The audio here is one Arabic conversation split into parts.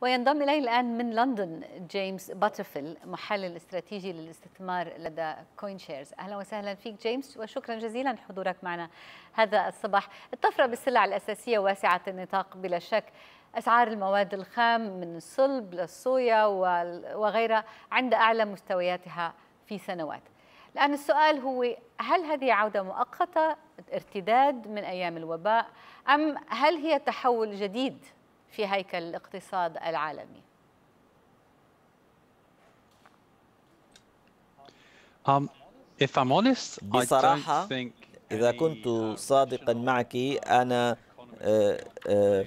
وينضم إليه الآن من لندن جيمس باترفيل محلل استراتيجي للاستثمار لدى كوين شيرز أهلا وسهلا فيك جيمس وشكرا جزيلا لحضورك معنا هذا الصباح الطفرة بالسلع الأساسية واسعة النطاق بلا شك أسعار المواد الخام من الصلب للصويا وغيرها عند أعلى مستوياتها في سنوات الآن السؤال هو هل هذه عودة مؤقتة ارتداد من أيام الوباء أم هل هي تحول جديد في هيكل الاقتصاد العالمي um, بصراحة إذا كنت uh, صادقا معك أنا آه، آه،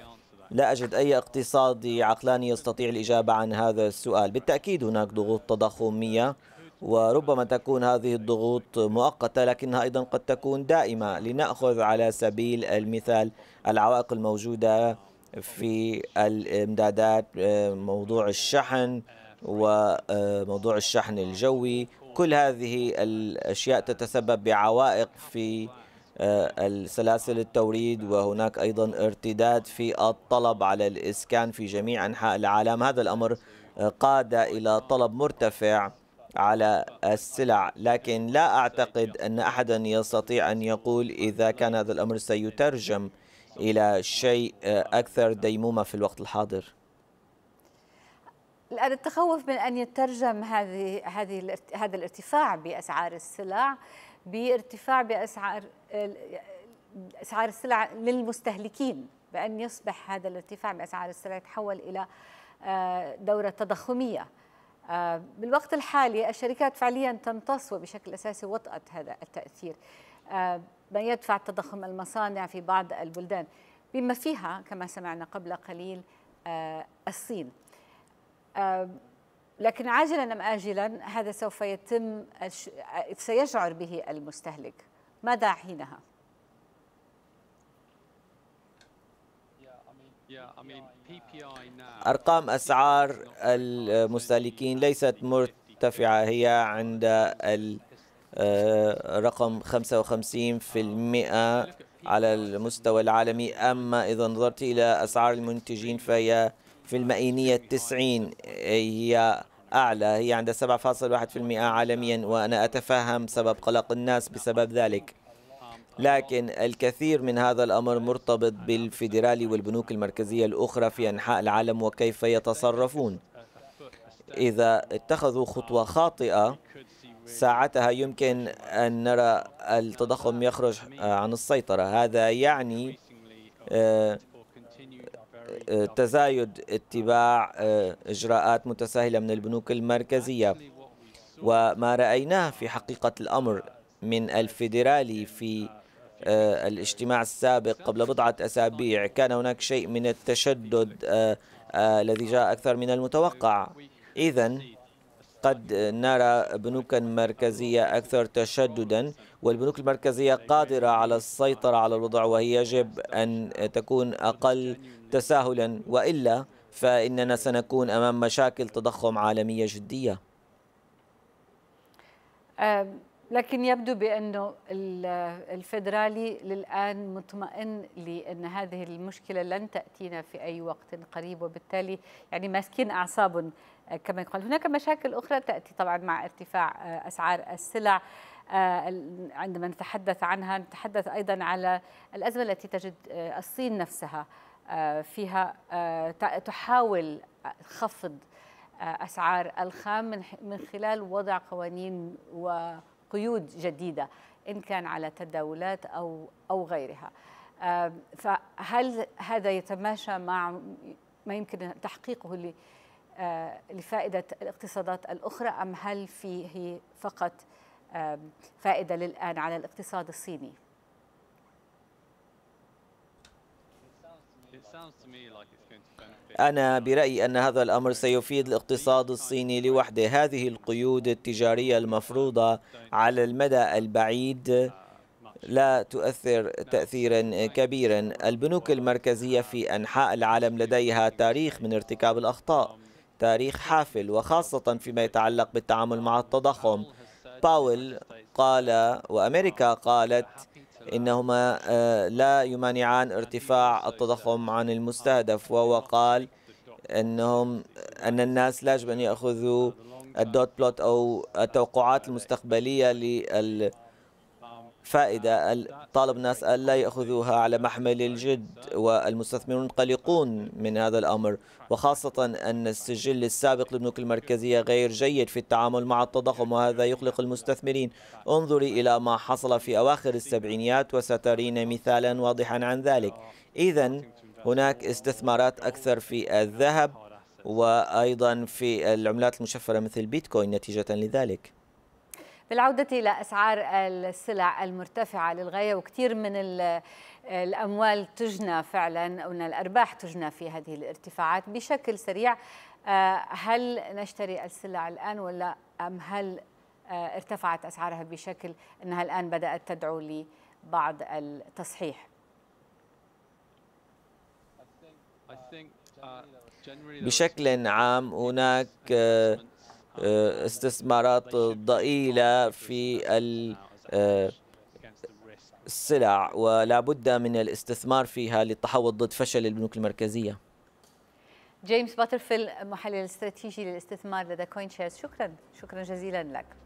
لا أجد أي اقتصادي عقلاني يستطيع الإجابة عن هذا السؤال بالتأكيد هناك ضغوط تضخمية وربما تكون هذه الضغوط مؤقتة لكنها أيضا قد تكون دائمة لنأخذ على سبيل المثال العوائق الموجودة في الامدادات آه، موضوع الشحن وموضوع آه، الشحن الجوي كل هذه الأشياء تتسبب بعوائق في آه، السلاسل التوريد وهناك أيضا ارتداد في الطلب على الإسكان في جميع أنحاء العالم هذا الأمر قاد إلى طلب مرتفع على السلع لكن لا أعتقد أن أحدا يستطيع أن يقول إذا كان هذا الأمر سيترجم إلى شيء آه، أكثر ديمومة في الوقت الحاضر؟ الآن التخوف من أن يترجم هذه هذه هذا الارتفاع بأسعار السلع بارتفاع بأسعار أسعار السلع للمستهلكين بأن يصبح هذا الارتفاع بأسعار السلع يتحول إلى آه، دورة تضخمية آه، بالوقت الحالي الشركات فعليا تمتص وبشكل أساسي وطأت هذا التأثير ما يدفع تضخم المصانع في بعض البلدان بما فيها كما سمعنا قبل قليل آه، الصين آه، لكن عاجلا ام اجلا هذا سوف يتم آه، سيشعر به المستهلك ماذا حينها؟ أرقام أسعار المستهلكين ليست مرتفعة هي عند ال آه، رقم 55% على المستوى العالمي أما إذا نظرت إلى أسعار المنتجين فهي في المئينية 90 آه، هي أعلى هي عند 7.1% عالميا وأنا أتفهم سبب قلق الناس بسبب ذلك لكن الكثير من هذا الأمر مرتبط بالفيدرالي والبنوك المركزية الأخرى في أنحاء العالم وكيف يتصرفون إذا اتخذوا خطوة خاطئة ساعتها يمكن أن نرى التضخم يخرج آه، عن السيطرة هذا يعني آه، آه، تزايد اتباع إجراءات متساهلة من البنوك المركزية وما رأيناه في حقيقة الأمر من الفيدرالي في الاجتماع السابق قبل بضعة أسابيع كان هناك شيء من التشدد الذي جاء أكثر من المتوقع إذا قد نرى بنوكا مركزية أكثر تشددا والبنوك المركزية قادرة على السيطرة على الوضع وهي يجب أن تكون أقل تساهلا وإلا فإننا سنكون أمام مشاكل تضخم عالمية جدية لكن يبدو بانه الفدرالي للان مطمئن لان هذه المشكله لن تاتينا في اي وقت قريب وبالتالي يعني ماسكين اعصاب كما يقال هناك مشاكل اخرى تاتي طبعا مع ارتفاع آه، اسعار السلع آه، عندما نتحدث عنها نتحدث ايضا على الازمه التي تجد آه، الصين نفسها فيها تحاول خفض اسعار الخام من خلال وضع قوانين و قيود جديده ان كان على تداولات او او غيرها فهل هذا يتماشى مع ما يمكن تحقيقه آه، لفائده الاقتصادات الاخرى ام هل فيه فقط فائده للان على الاقتصاد الصيني أنا برأيي أن هذا الأمر سيفيد الاقتصاد الصيني لوحده هذه القيود التجارية المفروضة على المدى البعيد uh, لا تؤثر تأثيرا كبيرا البنوك uh, المركزية في أنحاء العالم لديها تاريخ من ارتكاب الأخطاء um, تاريخ حافل وخاصة فيما يتعلق بالتعامل مع التضخم باول قال وأمريكا قالت إنهما آه، لا يمانعان ارتفاع التضخم عن المستهدف وهو قال أنهم أن الناس لا يجب أن يأخذوا الدوت بلوت أو التوقعات المستقبلية لل فائدة طالب الناس ألا يأخذوها على محمل الجد والمستثمرون قلقون من هذا الأمر وخاصة أن السجل السابق للبنوك المركزية غير جيد في التعامل مع التضخم وهذا يقلق المستثمرين انظري إلى ما حصل في أواخر السبعينيات وسترين مثالا واضحا عن ذلك إذا هناك استثمارات أكثر في الذهب وأيضا في العملات المشفرة مثل بيتكوين نتيجة لذلك بالعودة إلى أسعار السلع المرتفعة للغاية وكثير من الأموال تجنى فعلا أو الأرباح تجنى في هذه الارتفاعات بشكل سريع آه، هل نشتري السلع الآن ولا أم هل آه، ارتفعت أسعارها بشكل أنها الآن بدأت تدعو لبعض التصحيح uh, بشكل عام هناك آه، آه، استثمارات ضئيلة في آه، السلع ولا بد من الاستثمار فيها للتحوط ضد فشل البنوك المركزية جيمس باترفيل محلل استراتيجي للاستثمار لدى كوين شيرز شكرا شكرا جزيلا لك